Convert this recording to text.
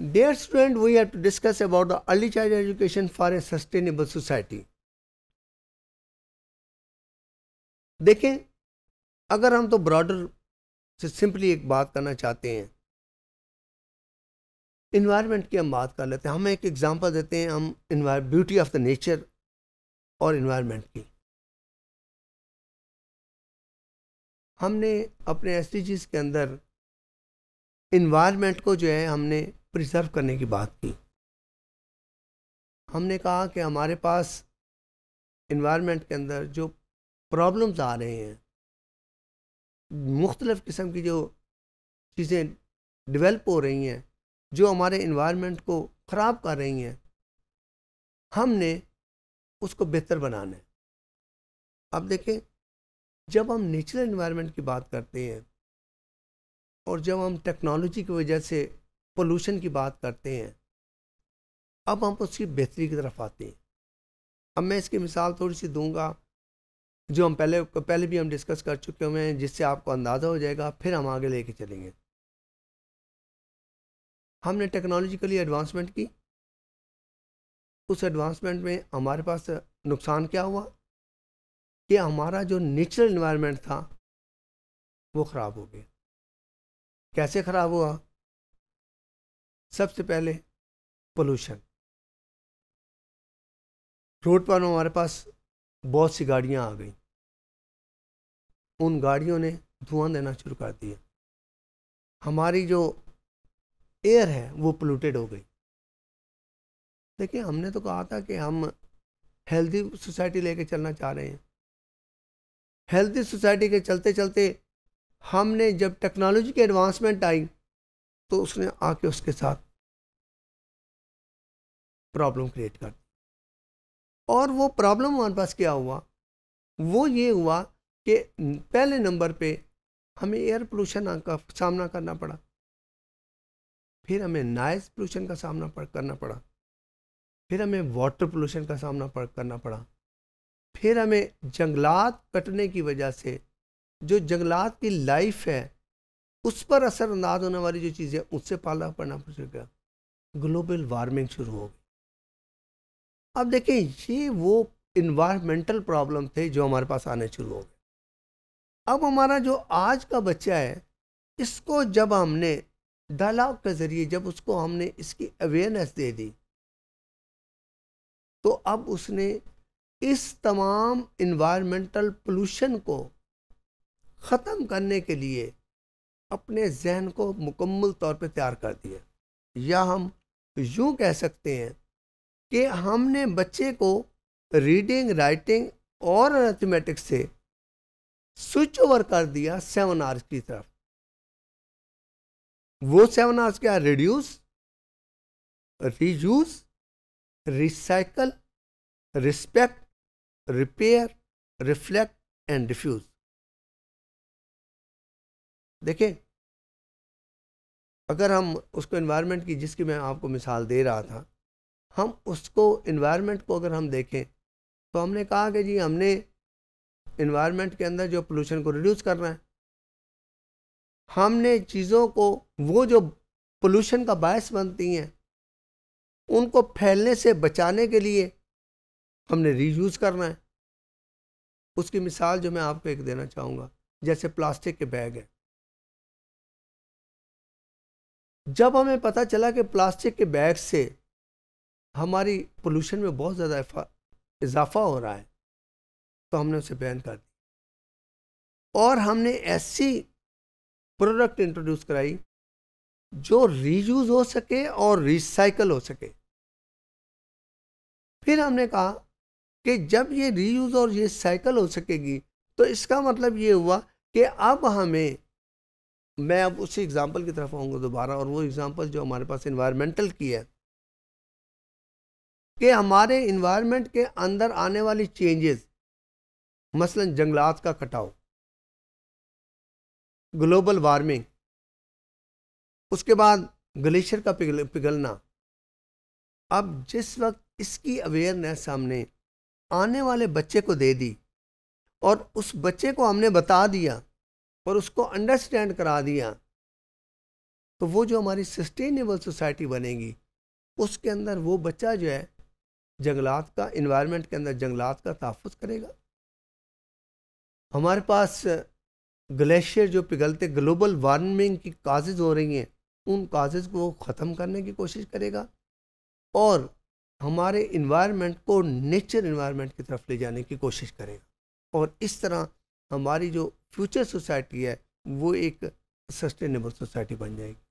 Dear student, we have to discuss about the early childhood education for a sustainable society. देखें अगर हम तो broader से simply एक बात करना चाहते हैं इन्वायरमेंट की हम बात कर लेते हैं हम एक एग्जांपल देते हैं हम ब्यूटी ऑफ द नेचर और इन्वायरमेंट की हमने अपने एस के अंदर इन्वायरमेंट को जो है हमने प्रिजर्व करने की बात की हमने कहा कि हमारे पास इन्वायरमेंट के अंदर जो प्रॉब्लम्स आ रहे हैं मुख्तलफ़ किस्म की जो चीज़ें डेवलप हो रही हैं जो हमारे इन्वायरमेंट को ख़राब कर रही हैं हमने उसको बेहतर बनाना है अब देखें जब हम नेचुरल इन्वायरमेंट की बात करते हैं और जब हम टेक्नोलॉजी की वजह से पोल्यूशन की बात करते हैं अब हम उसकी बेहतरी की तरफ आते हैं अब मैं इसकी मिसाल थोड़ी सी दूंगा जो हम पहले पहले भी हम डिस्कस कर चुके हुए हैं जिससे आपको अंदाज़ा हो जाएगा फिर हम आगे लेके चलेंगे हमने टेक्नोलॉजिकली एडवांसमेंट की उस एडवांसमेंट में हमारे पास नुकसान क्या हुआ कि हमारा जो नेचुरल इन्वायरमेंट था वो ख़राब हो गया कैसे ख़राब हुआ सबसे पहले पोल्यूशन रोड पर हमारे पास बहुत सी गाड़ियाँ आ गई उन गाड़ियों ने धुआं देना शुरू कर दिया हमारी जो एयर है वो पोलूटेड हो गई देखिए हमने तो कहा था कि हम हेल्दी सोसाइटी लेके चलना चाह रहे हैं हेल्दी सोसाइटी के चलते चलते हमने जब टेक्नोलॉजी की एडवांसमेंट आई तो उसने आके उसके साथ प्रॉब्लम क्रिएट कर दी और वो प्रॉब्लम हमारे पास क्या हुआ वो ये हुआ कि पहले नंबर पे हमें एयर पोल्यूशन का सामना करना पड़ा फिर हमें नॉइज़ पोल्यूशन का सामना पड़ करना पड़ा फिर हमें वाटर पोल्यूशन का सामना पड़ करना पड़ा फिर हमें जंगलात कटने की वजह से जो जंगलात की लाइफ है उस पर असरअंदाज होने वाली जो चीज़ें उससे पाला पड़ना पड़ेगा ग्लोबल वार्मिंग शुरू हो गई अब देखें ये वो इन्वायरमेंटल प्रॉब्लम थे जो हमारे पास आने शुरू हो गए अब हमारा जो आज का बच्चा है इसको जब हमने डायलॉग के ज़रिए जब उसको हमने इसकी अवेयरनेस दे दी तो अब उसने इस तमाम इन्वायरमेंटल पोल्यूशन को ख़त्म करने के लिए अपने जहन को मुकम्मल तौर पर तैयार कर दिया या हम यूँ कह सकते हैं कि हमने बच्चे को रीडिंग राइटिंग और अर्थमेटिक्स से स्विच ओवर कर दिया सेवन आवर्स की तरफ वो सेवन आवर्स क्या reduce reuse recycle respect repair reflect and diffuse देखें अगर हम उसको इन्वायरमेंट की जिसकी मैं आपको मिसाल दे रहा था हम उसको इन्वायरमेंट को अगर हम देखें तो हमने कहा कि जी हमने इन्वायरमेंट के अंदर जो पोल्यूशन को रिड्यूस करना है हमने चीज़ों को वो जो पोल्यूशन का बायस बनती हैं उनको फैलने से बचाने के लिए हमने रीयूज़ करना है उसकी मिसाल जो मैं आपको एक देना चाहूँगा जैसे प्लास्टिक के बैग हैं जब हमें पता चला कि प्लास्टिक के बैग से हमारी पोल्यूशन में बहुत ज़्यादा इजाफा हो रहा है तो हमने उसे बैन कर दिया और हमने ऐसी प्रोडक्ट इंट्रोड्यूस कराई जो रीयूज हो सके और रिसाइकल हो सके फिर हमने कहा कि जब ये रीयूज और ये साइकिल हो सकेगी तो इसका मतलब ये हुआ कि अब हमें मैं अब उसी एग्ज़ाम्पल की तरफ आऊँगा दोबारा और वो एग्ज़ाम्पल जो हमारे पास इन्वायरमेंटल की है कि हमारे इन्वायरमेंट के अंदर आने वाली चेंजेस मसलन जंगलात का कटाव ग्लोबल वार्मिंग उसके बाद ग्लेशियर का पिघल पिघलना अब जिस वक्त इसकी अवेयरनेस हमने आने वाले बच्चे को दे दी और उस बच्चे को हमने बता दिया पर उसको अंडरस्टैंड करा दिया तो वो जो हमारी सस्टेनेबल सोसाइटी बनेगी उसके अंदर वो बच्चा जो है जंगलात का इन्वायरमेंट के अंदर जंगलात का तहफ़ करेगा हमारे पास ग्लेशियर जो पिघलते ग्लोबल वार्मिंग की काजेज हो रही हैं उन काजेज को ख़त्म करने की कोशिश करेगा और हमारे इन्वायरमेंट को नेचर इन्वायरमेंट की तरफ ले जाने की कोशिश करेगा और इस तरह हमारी जो फ्यूचर सोसाइटी है वो एक सस्टेनेबल सोसाइटी बन जाएगी